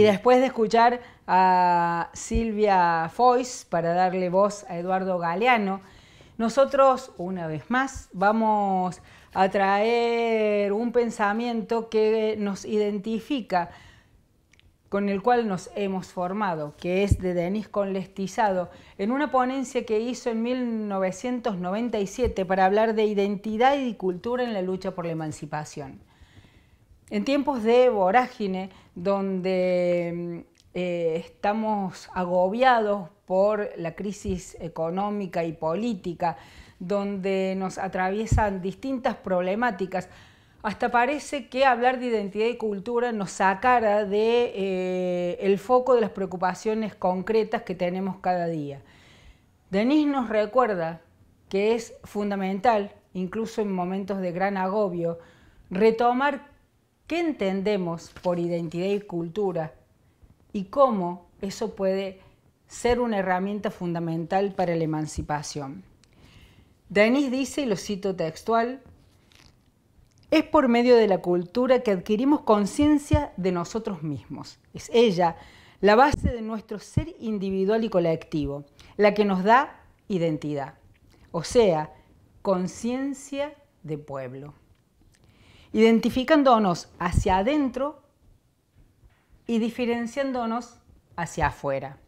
Y después de escuchar a Silvia Foix para darle voz a Eduardo Galeano, nosotros, una vez más, vamos a traer un pensamiento que nos identifica, con el cual nos hemos formado, que es de Denis Conlestizado, en una ponencia que hizo en 1997 para hablar de identidad y cultura en la lucha por la emancipación. En tiempos de vorágine, donde mm, eh, estamos agobiados por la crisis económica y política, donde nos atraviesan distintas problemáticas, hasta parece que hablar de identidad y cultura nos sacara de eh, foco de las preocupaciones concretas que tenemos cada día. Denis nos recuerda que es fundamental, incluso en momentos de gran agobio, retomar qué entendemos por identidad y cultura y cómo eso puede ser una herramienta fundamental para la emancipación. Denis dice, y lo cito textual, es por medio de la cultura que adquirimos conciencia de nosotros mismos. Es ella la base de nuestro ser individual y colectivo, la que nos da identidad, o sea, conciencia de pueblo identificándonos hacia adentro y diferenciándonos hacia afuera.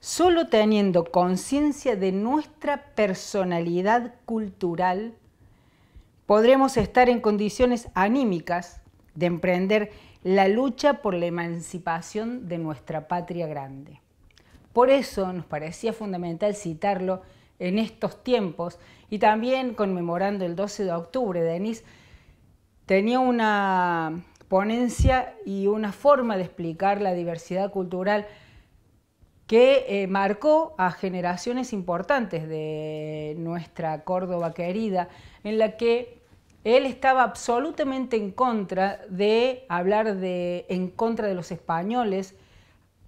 Solo teniendo conciencia de nuestra personalidad cultural, podremos estar en condiciones anímicas de emprender la lucha por la emancipación de nuestra patria grande. Por eso nos parecía fundamental citarlo en estos tiempos y también conmemorando el 12 de octubre, Denis, tenía una ponencia y una forma de explicar la diversidad cultural que eh, marcó a generaciones importantes de nuestra Córdoba querida, en la que él estaba absolutamente en contra de hablar de en contra de los españoles,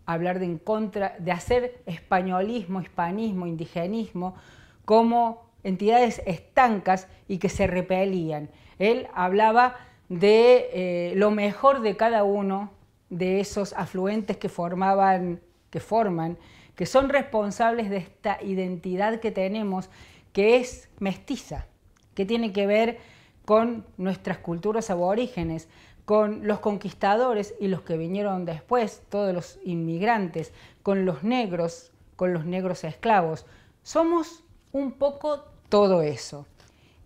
hablar de en contra de hacer españolismo, hispanismo, indigenismo como entidades estancas y que se repelían. Él hablaba de eh, lo mejor de cada uno de esos afluentes que formaban, que forman, que son responsables de esta identidad que tenemos, que es mestiza, que tiene que ver con nuestras culturas aborígenes, con los conquistadores y los que vinieron después, todos los inmigrantes, con los negros, con los negros esclavos. Somos un poco todo eso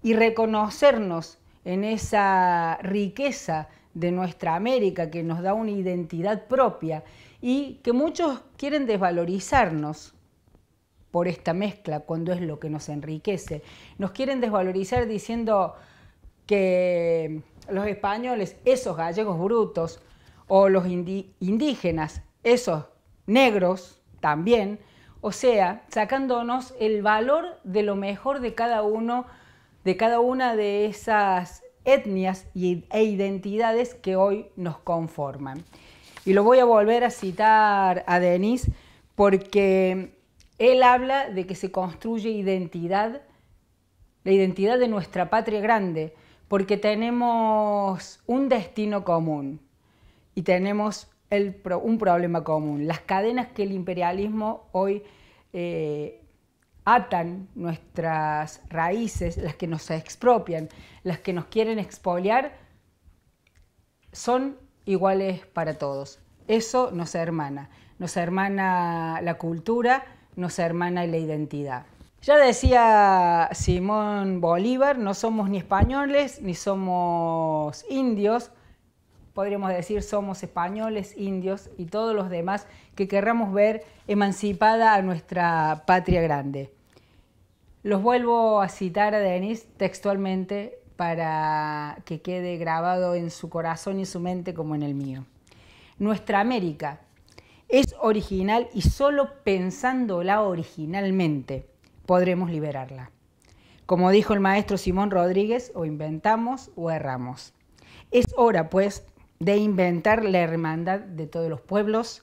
y reconocernos en esa riqueza de nuestra América que nos da una identidad propia y que muchos quieren desvalorizarnos por esta mezcla cuando es lo que nos enriquece. Nos quieren desvalorizar diciendo que los españoles, esos gallegos brutos, o los indígenas, esos negros también, o sea, sacándonos el valor de lo mejor de cada uno, de cada una de esas etnias e identidades que hoy nos conforman. Y lo voy a volver a citar a Denis porque él habla de que se construye identidad, la identidad de nuestra patria grande, porque tenemos un destino común y tenemos un problema común. Las cadenas que el imperialismo hoy eh, atan nuestras raíces, las que nos expropian, las que nos quieren expoliar, son iguales para todos. Eso nos hermana, nos hermana la cultura, nos hermana la identidad. Ya decía Simón Bolívar, no somos ni españoles ni somos indios, podríamos decir, somos españoles, indios y todos los demás que querramos ver emancipada a nuestra patria grande. Los vuelvo a citar a Denis textualmente para que quede grabado en su corazón y su mente como en el mío. Nuestra América es original y solo pensándola originalmente podremos liberarla. Como dijo el maestro Simón Rodríguez, o inventamos o erramos. Es hora, pues, de inventar la hermandad de todos los pueblos,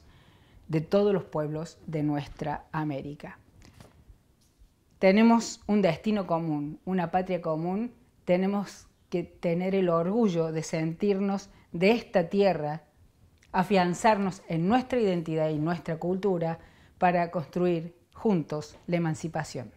de todos los pueblos de nuestra América. Tenemos un destino común, una patria común, tenemos que tener el orgullo de sentirnos de esta tierra, afianzarnos en nuestra identidad y nuestra cultura para construir juntos la emancipación.